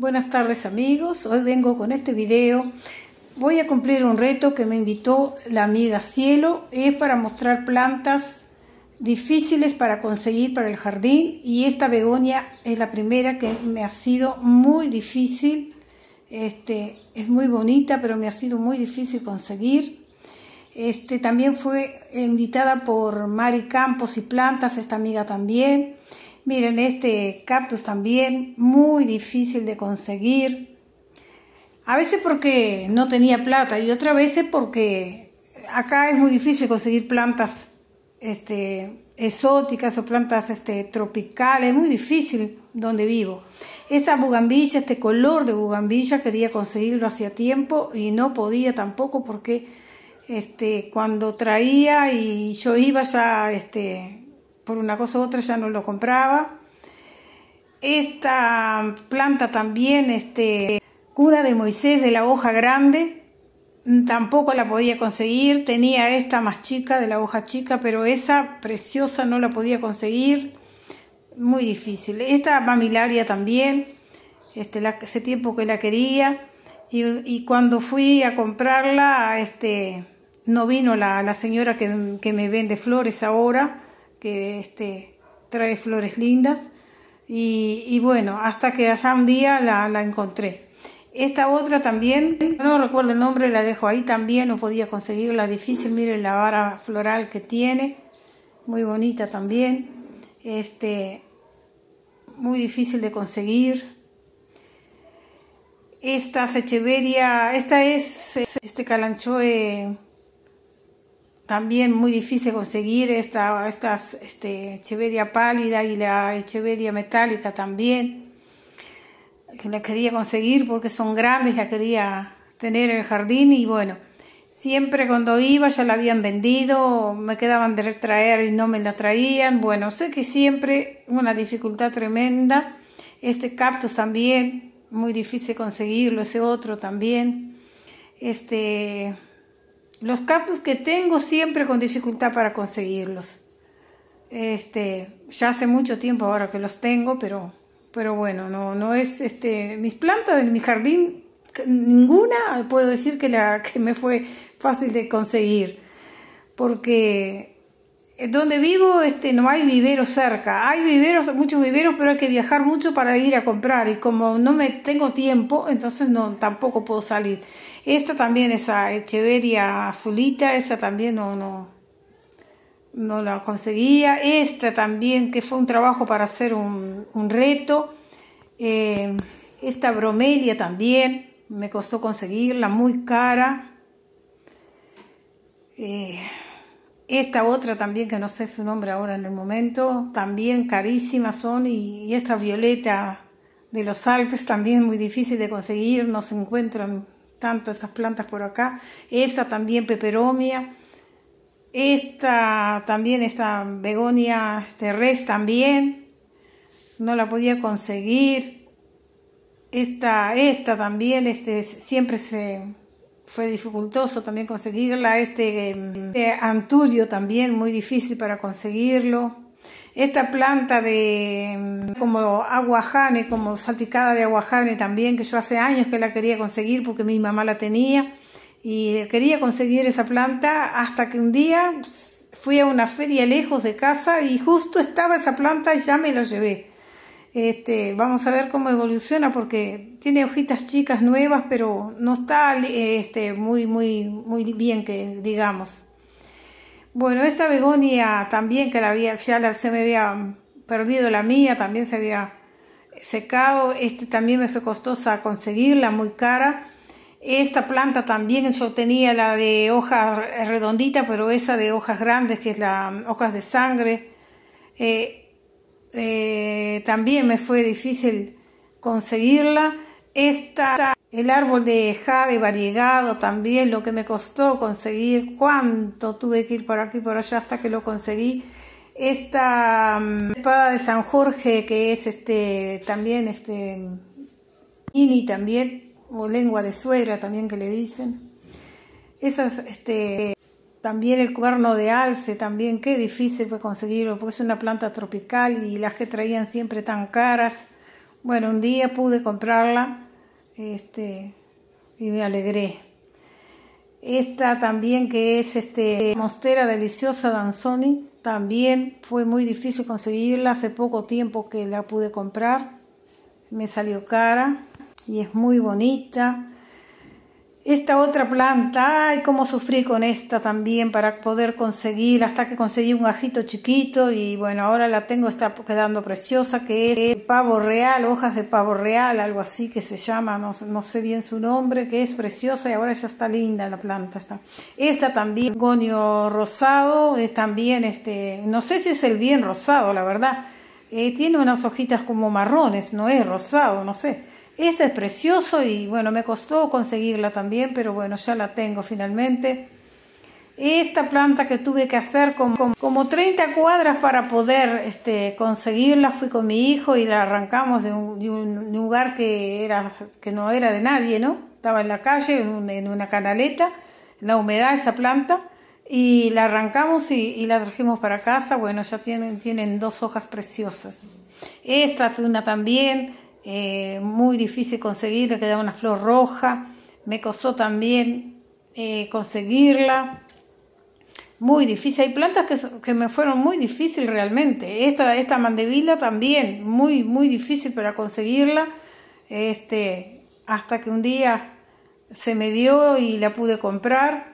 Buenas tardes amigos, hoy vengo con este video. Voy a cumplir un reto que me invitó la amiga Cielo. Es para mostrar plantas difíciles para conseguir para el jardín y esta begonia es la primera que me ha sido muy difícil. Este, es muy bonita pero me ha sido muy difícil conseguir. Este, también fue invitada por Mari Campos y Plantas, esta amiga también. Miren, este cactus también, muy difícil de conseguir. A veces porque no tenía plata y otras veces porque acá es muy difícil conseguir plantas este, exóticas o plantas este, tropicales, muy difícil donde vivo. Esta bugambilla, este color de bugambilla quería conseguirlo hacía tiempo y no podía tampoco porque este, cuando traía y yo iba ya este, por una cosa u otra ya no lo compraba. Esta planta también, este, cura de Moisés de la hoja grande, mm, tampoco la podía conseguir. Tenía esta más chica, de la hoja chica, pero esa preciosa no la podía conseguir. Muy difícil. Esta mamilaria también, este, hace tiempo que la quería. Y, cuando fui a comprarla, este, no vino la, la señora que me vende flores ahora que este, trae flores lindas. Y, bueno, hasta que allá un día la, encontré. Esta otra también, no recuerdo el nombre, la dejo ahí también, no podía conseguirla, difícil, miren la vara floral que tiene, muy bonita también, este, muy difícil de conseguir. Esta Secheveria, esta es este calanchoe también muy difícil conseguir esta, estas este, Echeveria pálida y la Echeveria metálica también, que la quería conseguir porque son grandes, la quería tener en el jardín y bueno, siempre cuando iba ya la habían vendido, me quedaban de retraer y no me la traían, bueno, sé que siempre una dificultad tremenda, este cactus también, muy difícil conseguirlo, ese otro también, este los cactus que tengo siempre con dificultad para conseguirlos. Este, ya hace mucho tiempo ahora que los tengo, pero, pero bueno, no, no es este, mis plantas en mi jardín, ninguna puedo decir que, la, que me fue fácil de conseguir, porque donde vivo este, no hay viveros cerca. Hay viveros, muchos viveros, pero hay que viajar mucho para ir a comprar. Y como no me tengo tiempo, entonces no tampoco puedo salir. Esta también, esa Echeveria azulita, esa también no, no, no la conseguía. Esta también, que fue un trabajo para hacer un, reto. Eh, esta bromelia también, me costó conseguirla, muy cara. Eh, esta otra también, que no sé su nombre ahora en el momento, también carísimas son. Y, esta violeta de los Alpes también muy difícil de conseguir, no se encuentran tanto esas plantas por acá. Esta también peperomia. Esta también, esta begonia terrestre también. No la podía conseguir. Esta, esta también, este, siempre se, fue dificultoso también conseguirla, este, em, este, anturio también muy difícil para conseguirlo. Esta planta de em, como aguajane, como salpicada de aguajane también, que yo hace años que la quería conseguir porque mi mamá la tenía y quería conseguir esa planta hasta que un día fui a una feria lejos de casa y justo estaba esa planta y ya me la llevé. Este, vamos a ver cómo evoluciona porque tiene hojitas chicas nuevas, pero no está eh, este, muy, muy, muy bien que digamos. Bueno, esta begonia también que la había, ya se me había perdido la mía, también se había secado. Este también me fue costosa conseguirla, muy cara. Esta planta también yo tenía la de hojas redondita, pero esa de hojas grandes, que es la hojas de sangre. Eh, eh, también me fue difícil conseguirla. Esta, el árbol de jade variegado también, lo que me costó conseguir, cuánto tuve que ir por aquí por allá hasta que lo conseguí. Esta mm, espada de San Jorge, que es este también este mini también, o lengua de suegra también que le dicen. Esas este también el cuerno de alce, también qué difícil fue conseguirlo, porque es una planta tropical y las que traían siempre tan caras. Bueno, un día pude comprarla este, y me alegré. Esta también que es este, monstera deliciosa Danzoni, también fue muy difícil conseguirla, hace poco tiempo que la pude comprar, me salió cara y es muy bonita esta otra planta, ay, cómo sufrí con esta también para poder conseguir, hasta que conseguí un ajito chiquito y bueno, ahora la tengo, está quedando preciosa, que es pavo real, hojas de pavo real, algo así que se llama, no, sé bien su nombre, que es preciosa y ahora ya está linda la planta. Está. Esta también, gonio rosado, es eh, también este, no sé si es el bien rosado, la verdad, eh, tiene unas hojitas como marrones, no es rosado, no sé esta es precioso y bueno, me costó conseguirla también, pero bueno, ya la tengo finalmente. Esta planta que tuve que hacer como, como, 30 cuadras para poder este, conseguirla, fui con mi hijo y la arrancamos de un, lugar que, era, que no era de nadie, ¿no? Estaba en la calle, en, una canaleta, en la humedad esa planta, y la arrancamos y, la trajimos para casa. Bueno, ya tienen, tienen dos hojas preciosas. Esta, una también, eh, muy difícil conseguirla, que una flor roja, me costó también eh, conseguirla, muy difícil, hay plantas que, me fueron muy difícil realmente, esta, esta mandevila también, muy, muy difícil para conseguirla, este, hasta que un día se me dio y la pude comprar.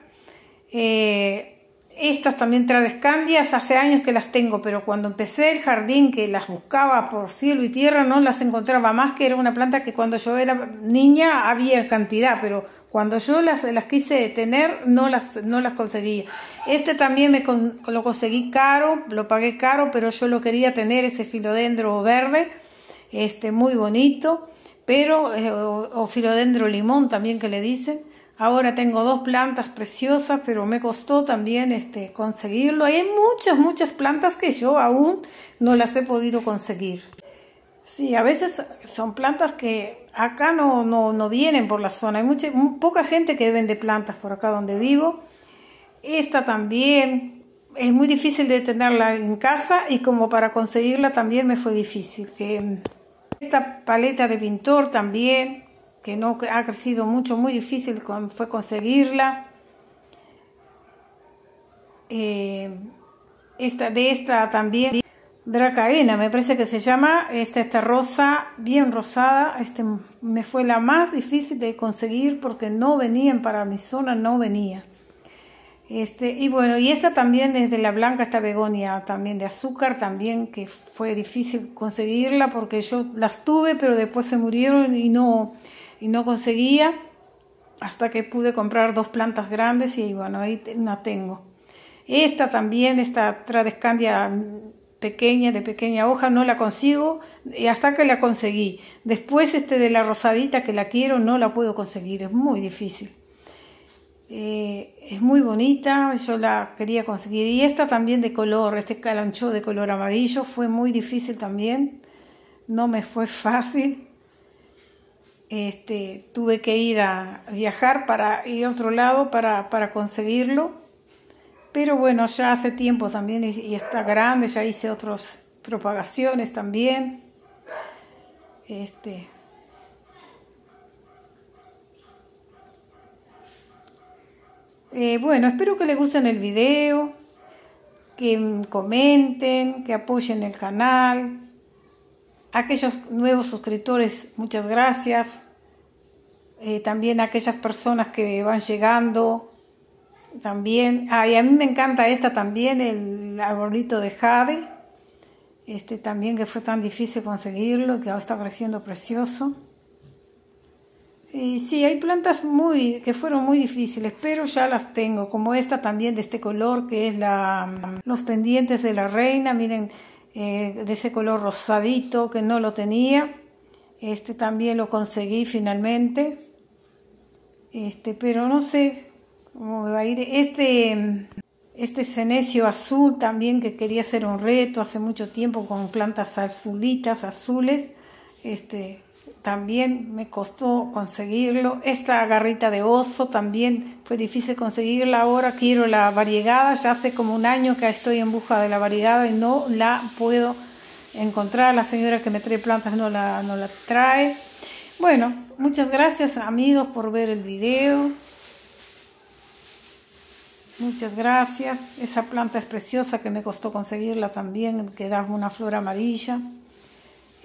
Eh, estas también tradescandias hace años que las tengo, pero cuando empecé el jardín que las buscaba por cielo y tierra no las encontraba más, que era una planta que cuando yo era niña había cantidad, pero cuando yo las, quise tener no las, no las conseguía. Este también me lo conseguí caro, lo pagué caro, pero yo lo quería tener, ese filodendro verde, este muy bonito, pero eh, o filodendro limón también que le dicen Ahora tengo dos plantas preciosas, pero me costó también este, conseguirlo. Hay muchas, muchas plantas que yo aún no las he podido conseguir. Sí, a veces son plantas que acá no, no, no vienen por la zona. Hay mucha, poca gente que vende plantas por acá donde vivo. Esta también es muy difícil de tenerla en casa y como para conseguirla también me fue difícil. Esta paleta de pintor también que no ha crecido mucho, muy difícil fue conseguirla. Eh, esta, de esta también, Dracaena, me parece que se llama, esta, esta rosa bien rosada, este, me fue la más difícil de conseguir porque no venían para mi zona, no venía. Este, y bueno, y esta también desde la blanca, esta begonia también de azúcar, también que fue difícil conseguirla porque yo las tuve, pero después se murieron y no, y no conseguía hasta que pude comprar dos plantas grandes y bueno, ahí la tengo. Esta también, esta Tradescandia pequeña, de pequeña hoja, no la consigo hasta que la conseguí. Después este de la rosadita que la quiero, no la puedo conseguir, es muy difícil. Eh, es muy bonita, yo la quería conseguir. Y esta también de color, este calancho de color amarillo, fue muy difícil también, no me fue fácil. Este, tuve que ir a viajar para ir a otro lado para, para conseguirlo. Pero bueno, ya hace tiempo también y, está grande, ya hice otras propagaciones también. Este, eh, bueno, espero que les gusten el video, que comenten, que apoyen el canal, aquellos nuevos suscriptores, muchas gracias. Eh, también aquellas personas que van llegando. También, ah, a mí me encanta esta también, el arbolito de jade. Este también que fue tan difícil conseguirlo, que ahora está creciendo precioso. Y sí, hay plantas muy, que fueron muy difíciles, pero ya las tengo, como esta también de este color, que es la, los pendientes de la reina. Miren, eh, de ese color rosadito que no lo tenía. Este también lo conseguí finalmente. Este, pero no sé cómo va a ir. Este, este cenecio azul también que quería hacer un reto hace mucho tiempo con plantas azulitas, azules. Este, también me costó conseguirlo. Esta garrita de oso también fue difícil conseguirla. Ahora quiero la variegada. Ya hace como un año que estoy en busca de la variegada y no la puedo encontrar. La señora que me trae plantas no la, no la trae. Bueno, muchas gracias amigos por ver el video. Muchas gracias. Esa planta es preciosa que me costó conseguirla también, que da una flor amarilla.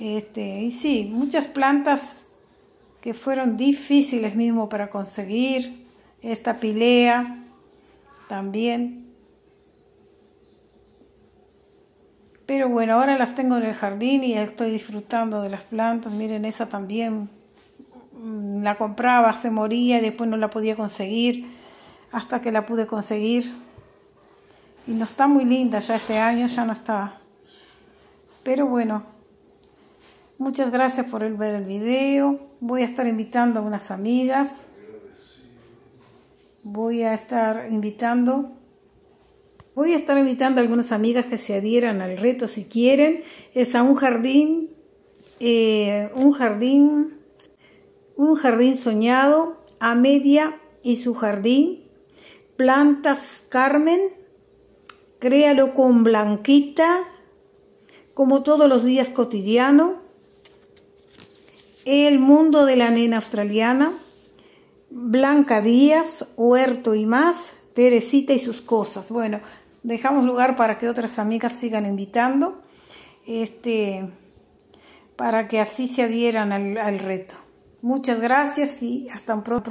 Este, y sí, muchas plantas que fueron difíciles mismo para conseguir. Esta pilea también. Pero bueno, ahora las tengo en el jardín y estoy disfrutando de las plantas. Miren, esa también mm, la compraba, se moría y después no la podía conseguir hasta que la pude conseguir. Y no está muy linda ya este año, ya no está. Pero bueno, Muchas gracias por ver el video. Voy a estar invitando a unas amigas. Voy a estar invitando. Voy a estar invitando a algunas amigas que se adhieran al reto si quieren. Es a un jardín, eh, un jardín, un jardín soñado, a media y su jardín. Plantas Carmen, créalo con Blanquita, como todos los días cotidiano. El mundo de la nena australiana, Blanca Díaz, Huerto y más, Teresita y sus cosas. Bueno, dejamos lugar para que otras amigas sigan invitando, este, para que así se adhieran al, al reto. Muchas gracias y hasta un pronto.